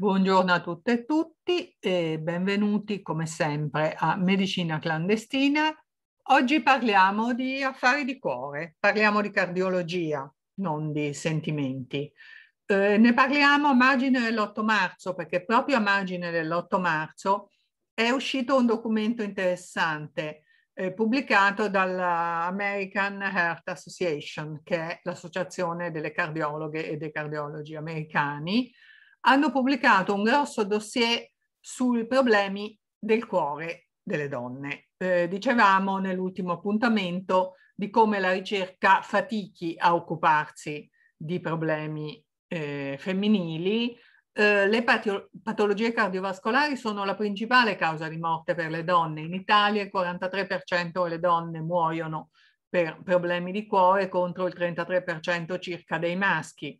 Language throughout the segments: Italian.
Buongiorno a tutte e tutti e benvenuti come sempre a Medicina Clandestina. Oggi parliamo di affari di cuore, parliamo di cardiologia, non di sentimenti. Eh, ne parliamo a margine dell'8 marzo perché proprio a margine dell'8 marzo è uscito un documento interessante eh, pubblicato dalla American Heart Association, che è l'associazione delle cardiologhe e dei cardiologi americani, hanno pubblicato un grosso dossier sui problemi del cuore delle donne. Eh, dicevamo nell'ultimo appuntamento di come la ricerca fatichi a occuparsi di problemi eh, femminili. Eh, le patio- patologie cardiovascolari sono la principale causa di morte per le donne. In Italia il 43% delle donne muoiono per problemi di cuore contro il 33% circa dei maschi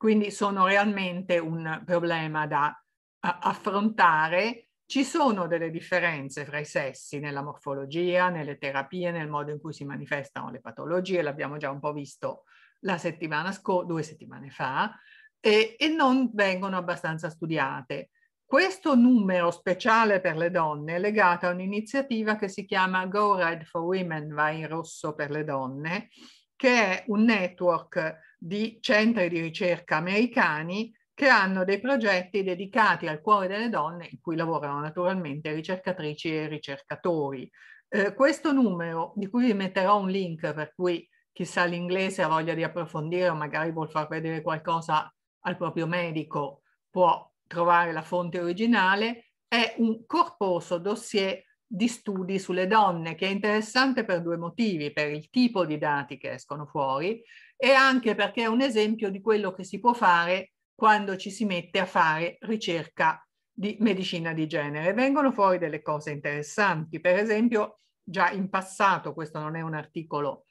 quindi sono realmente un problema da affrontare. Ci sono delle differenze fra i sessi nella morfologia, nelle terapie, nel modo in cui si manifestano le patologie, l'abbiamo già un po' visto la settimana scorsa, due settimane fa, e, e, non vengono abbastanza studiate. Questo numero speciale per le donne è legato a un'iniziativa che si chiama Go Red for Women, Vai in rosso per le donne, che è un network di centri di ricerca americani che hanno dei progetti dedicati al cuore delle donne in cui lavorano naturalmente ricercatrici e ricercatori. Eh, questo numero, di cui vi metterò un link per cui chissà l'inglese ha voglia di approfondire o magari vuol far vedere qualcosa al proprio medico, può trovare la fonte originale, è un corposo dossier di studi sulle donne che è interessante per due motivi, per il tipo di dati che escono fuori e anche perché è un esempio di quello che si può fare quando ci si mette a fare ricerca di medicina di genere. Vengono fuori delle cose interessanti, per esempio già in passato, questo non è un articolo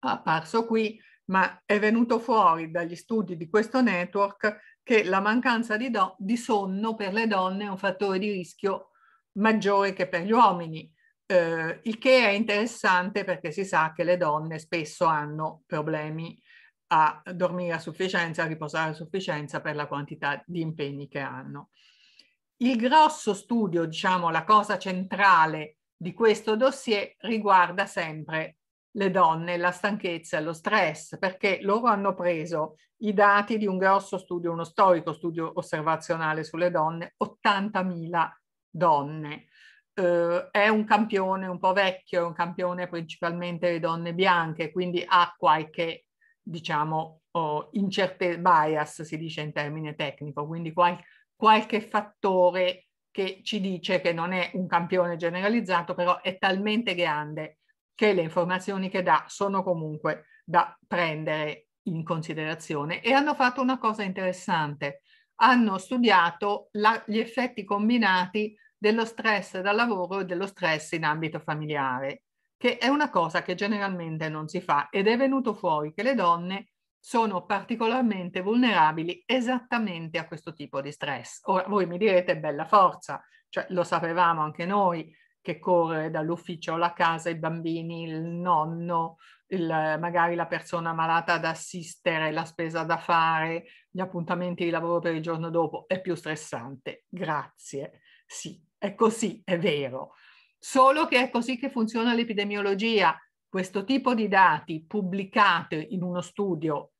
apparso qui, ma è venuto fuori dagli studi di questo network che la mancanza di, do, di sonno per le donne è un fattore di rischio maggiore che per gli uomini eh, il che è interessante perché si sa che le donne spesso hanno problemi a dormire a sufficienza, a riposare a sufficienza per la quantità di impegni che hanno. Il grosso studio, diciamo la cosa centrale di questo dossier riguarda sempre le donne, la stanchezza e lo stress, perché loro hanno preso i dati di un grosso studio, uno storico studio osservazionale sulle donne, 80.000 donne eh, è un campione un po' vecchio, è un campione principalmente di donne bianche, quindi ha qualche, diciamo, oh, incerte bias, si dice in termine tecnico, quindi qual- qualche fattore che ci dice che non è un campione generalizzato, però è talmente grande che le informazioni che dà sono comunque da prendere in considerazione e hanno fatto una cosa interessante, hanno studiato la, gli effetti combinati dello stress dal lavoro e dello stress in ambito familiare, che è una cosa che generalmente non si fa ed è venuto fuori che le donne sono particolarmente vulnerabili esattamente a questo tipo di stress. Ora voi mi direte bella forza, cioè lo sapevamo anche noi che correre dall'ufficio alla casa, i bambini, il nonno, il, magari la persona malata ad assistere, la spesa da fare, gli appuntamenti di lavoro per il giorno dopo è più stressante. Grazie. Sì, è così, è vero. Solo che è così che funziona l'epidemiologia. Questo tipo di dati pubblicati in uno studio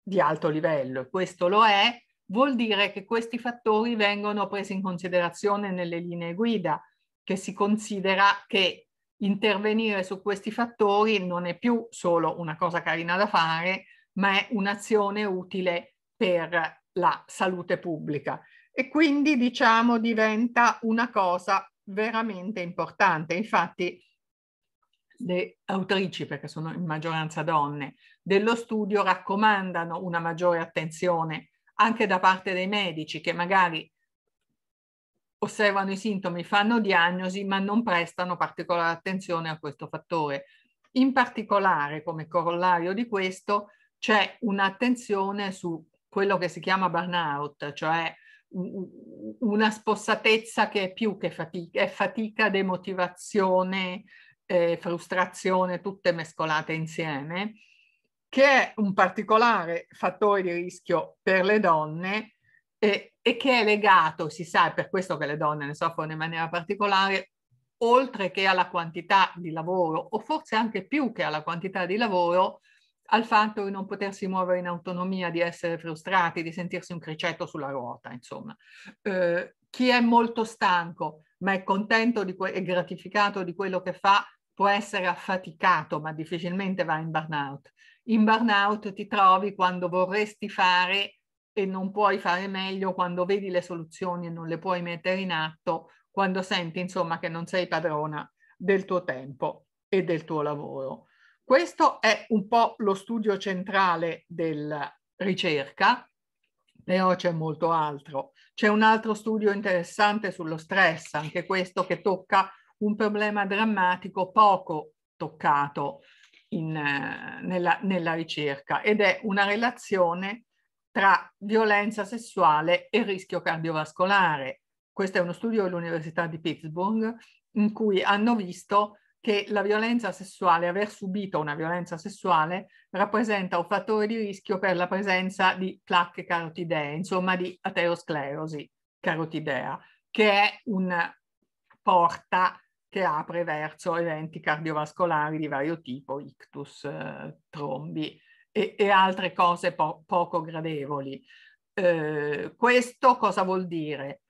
di alto livello, e questo lo è, vuol dire che questi fattori vengono presi in considerazione nelle linee guida, che si considera che intervenire su questi fattori non è più solo una cosa carina da fare, ma è un'azione utile per la salute pubblica e quindi diciamo diventa una cosa veramente importante. Infatti le autrici, perché sono in maggioranza donne, dello studio raccomandano una maggiore attenzione anche da parte dei medici che magari osservano i sintomi, fanno diagnosi, ma non prestano particolare attenzione a questo fattore. In particolare, come corollario di questo, c'è un'attenzione su quello che si chiama burnout, cioè una spossatezza che è più che fatica, è fatica, demotivazione, eh, frustrazione, tutte mescolate insieme, che è un particolare fattore di rischio per le donne eh, e che è legato, si sa, è per questo che le donne ne soffrono in maniera particolare, oltre che alla quantità di lavoro, o forse anche più che alla quantità di lavoro, al fatto di non potersi muovere in autonomia, di essere frustrati, di sentirsi un cricetto sulla ruota, insomma. Eh, chi è molto stanco ma è contento que- e gratificato di quello che fa può essere affaticato, ma difficilmente va in burnout. In burnout ti trovi quando vorresti fare e non puoi fare meglio, quando vedi le soluzioni e non le puoi mettere in atto, quando senti insomma che non sei padrona del tuo tempo e del tuo lavoro. Questo è un po' lo studio centrale della ricerca, però c'è molto altro. C'è un altro studio interessante sullo stress, anche questo che tocca un problema drammatico poco toccato in, eh, nella, nella ricerca ed è una relazione tra violenza sessuale e rischio cardiovascolare. Questo è uno studio dell'Università di Pittsburgh in cui hanno visto che la violenza sessuale, aver subito una violenza sessuale, rappresenta un fattore di rischio per la presenza di placche carotidee, insomma di aterosclerosi carotidea, che è una porta che apre verso eventi cardiovascolari di vario tipo, ictus, eh, trombi e, e, altre cose po- poco gradevoli. Eh, questo cosa vuol dire?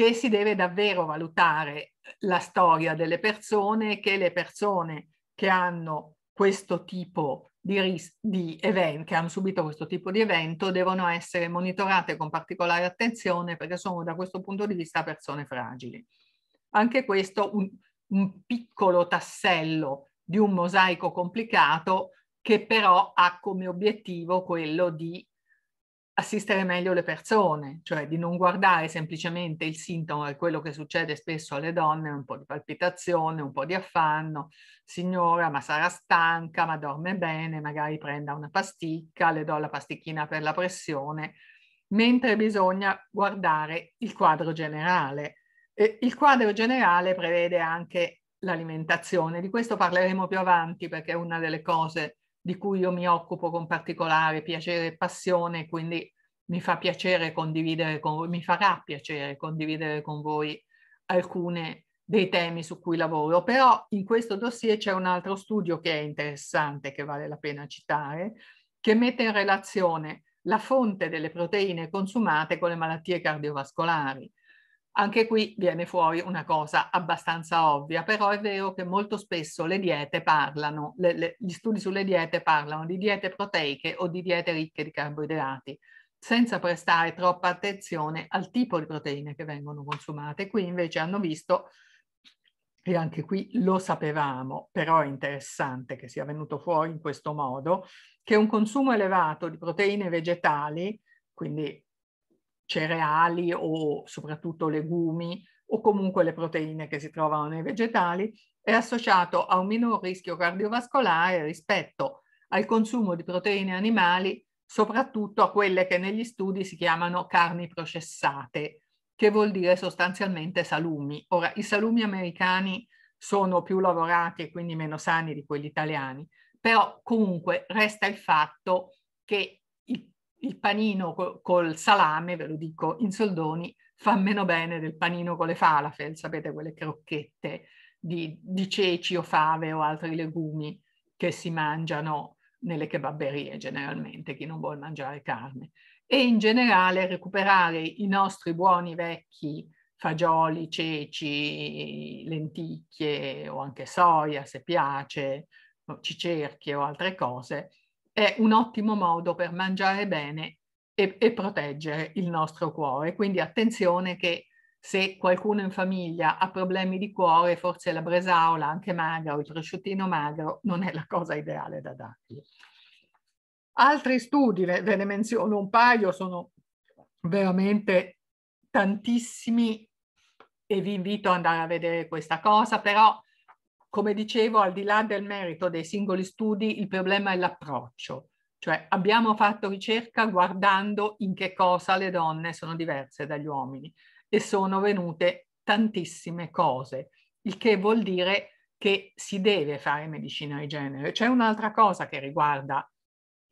che si deve davvero valutare la storia delle persone, che le persone che hanno questo tipo di, ris- di event, che hanno subito questo tipo di evento, devono essere monitorate con particolare attenzione perché sono da questo punto di vista persone fragili. Anche questo un, un piccolo tassello di un mosaico complicato che però ha come obiettivo quello di assistere meglio le persone, cioè di non guardare semplicemente il sintomo è quello che succede spesso alle donne, un po' di palpitazione, un po' di affanno, signora ma sarà stanca, ma dorme bene, magari prenda una pasticca, le do la pasticchina per la pressione, mentre bisogna guardare il quadro generale. E il quadro generale prevede anche l'alimentazione, di questo parleremo più avanti perché è una delle cose di cui io mi occupo con particolare piacere e passione, quindi mi fa piacere condividere con voi, mi farà piacere condividere con voi alcuni dei temi su cui lavoro, però in questo dossier c'è un altro studio che è interessante, che vale la pena citare, che mette in relazione la fonte delle proteine consumate con le malattie cardiovascolari. Anche qui viene fuori una cosa abbastanza ovvia, però è vero che molto spesso le diete parlano, le, le, gli studi sulle diete parlano di diete proteiche o di diete ricche di carboidrati, senza prestare troppa attenzione al tipo di proteine che vengono consumate. Qui invece hanno visto, e anche qui lo sapevamo, però è interessante che sia venuto fuori in questo modo, che un consumo elevato di proteine vegetali, quindi cereali o soprattutto legumi o comunque le proteine che si trovano nei vegetali, è associato a un minor rischio cardiovascolare rispetto al consumo di proteine animali, soprattutto a quelle che negli studi si chiamano carni processate, che vuol dire sostanzialmente salumi. Ora, i salumi americani sono più lavorati e quindi meno sani di quelli italiani, però comunque resta il fatto che il panino co- col salame, ve lo dico in soldoni, fa meno bene del panino con le falafel, sapete quelle crocchette di, di ceci o fave o altri legumi che si mangiano nelle kebabberie generalmente, chi non vuole mangiare carne. E in generale recuperare i nostri buoni vecchi fagioli, ceci, lenticchie o anche soia se piace, cicerchie o altre cose, è un ottimo modo per mangiare bene e, e proteggere il nostro cuore. Quindi attenzione che se qualcuno in famiglia ha problemi di cuore, forse la bresaola anche magra o il prosciuttino magro non è la cosa ideale da dargli. Altri studi, ve ne menziono un paio, sono veramente tantissimi e vi invito ad andare a vedere questa cosa, però come dicevo, al di là del merito dei singoli studi, il problema è l'approccio. Cioè abbiamo fatto ricerca guardando in che cosa le donne sono diverse dagli uomini e sono venute tantissime cose, il che vuol dire che si deve fare medicina di genere. C'è un'altra cosa che riguarda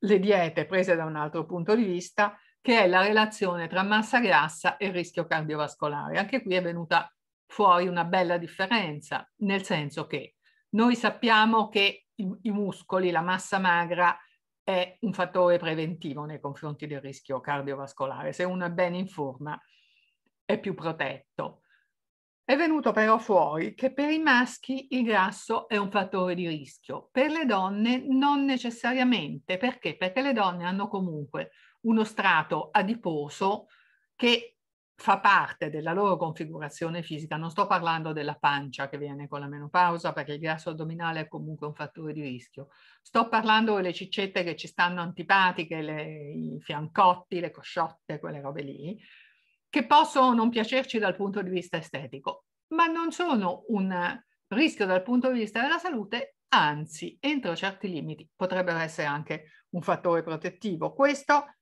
le diete prese da un altro punto di vista, che è la relazione tra massa grassa e rischio cardiovascolare. Anche qui è venuta fuori una bella differenza, nel senso che noi sappiamo che i, i muscoli, la massa magra, è un fattore preventivo nei confronti del rischio cardiovascolare. Se uno è ben in forma, è più protetto. È venuto però fuori che per i maschi il grasso è un fattore di rischio, per le donne non necessariamente. Perché? Perché le donne hanno comunque uno strato adiposo che fa parte della loro configurazione fisica, non sto parlando della pancia che viene con la menopausa perché il grasso addominale è comunque un fattore di rischio, sto parlando delle ciccette che ci stanno antipatiche, le, i fiancotti, le cosciotte, quelle robe lì, che possono non piacerci dal punto di vista estetico, ma non sono un rischio dal punto di vista della salute, anzi, entro certi limiti potrebbero essere anche un fattore protettivo. Questo è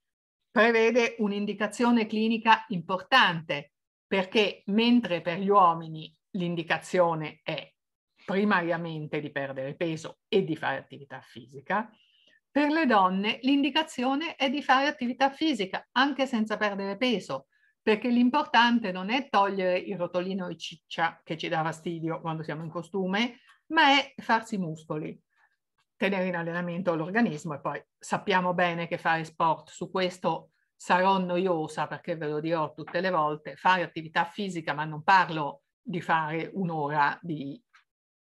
prevede un'indicazione clinica importante perché mentre per gli uomini l'indicazione è primariamente di perdere peso e di fare attività fisica, per le donne l'indicazione è di fare attività fisica anche senza perdere peso, perché l'importante non è togliere il rotolino di ciccia che ci dà fastidio quando siamo in costume, ma è farsi muscoli tenere in allenamento l'organismo e poi sappiamo bene che fare sport, su questo sarò noiosa perché ve lo dirò tutte le volte, fare attività fisica, ma non parlo di fare un'ora di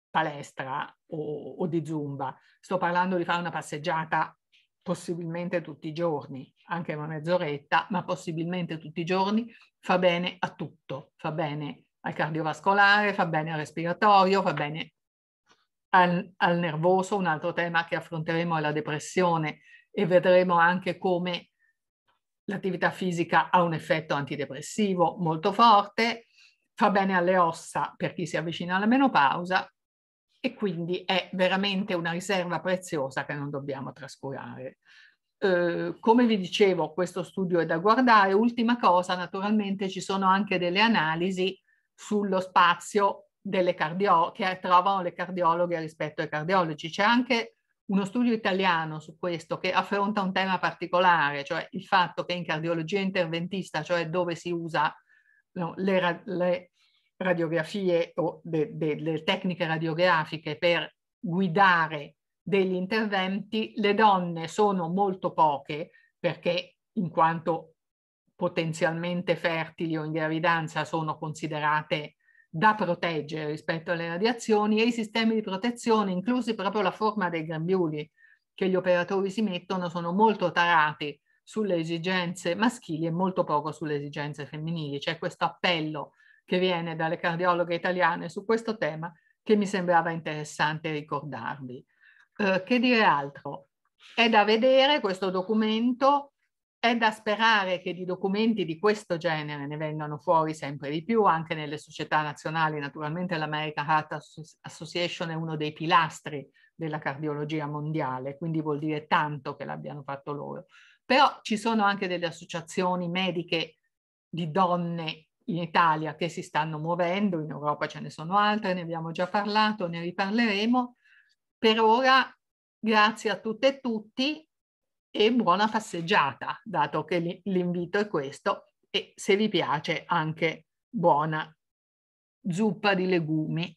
palestra o, o di zumba, sto parlando di fare una passeggiata possibilmente tutti i giorni, anche una mezz'oretta, ma possibilmente tutti i giorni, fa bene a tutto, fa bene al cardiovascolare, fa bene al respiratorio, fa bene al, al nervoso, un altro tema che affronteremo è la depressione e vedremo anche come l'attività fisica ha un effetto antidepressivo molto forte, fa bene alle ossa per chi si avvicina alla menopausa e quindi è veramente una riserva preziosa che non dobbiamo trascurare. Eh, come vi dicevo, questo studio è da guardare. Ultima cosa, naturalmente ci sono anche delle analisi sullo spazio delle che trovano le cardiologhe rispetto ai cardiologi. C'è anche uno studio italiano su questo che affronta un tema particolare, cioè il fatto che in cardiologia interventista, cioè dove si usa no, le, le, radiografie o le tecniche radiografiche per guidare degli interventi, le donne sono molto poche perché in quanto potenzialmente fertili o in gravidanza sono considerate da proteggere rispetto alle radiazioni e i sistemi di protezione, inclusi proprio la forma dei grembiuli che gli operatori si mettono, sono molto tarati sulle esigenze maschili e molto poco sulle esigenze femminili. C'è questo appello che viene dalle cardiologhe italiane su questo tema che mi sembrava interessante ricordarvi. Eh, che dire altro? È da vedere questo documento è da sperare che di documenti di questo genere ne vengano fuori sempre di più, anche nelle società nazionali. Naturalmente l'American Heart Association è uno dei pilastri della cardiologia mondiale, quindi vuol dire tanto che l'abbiano fatto loro. Però ci sono anche delle associazioni mediche di donne in Italia che si stanno muovendo, in Europa ce ne sono altre, ne abbiamo già parlato, ne riparleremo. Per ora, grazie a tutte e tutti, e buona passeggiata, dato che l'invito è questo e se vi piace anche buona zuppa di legumi.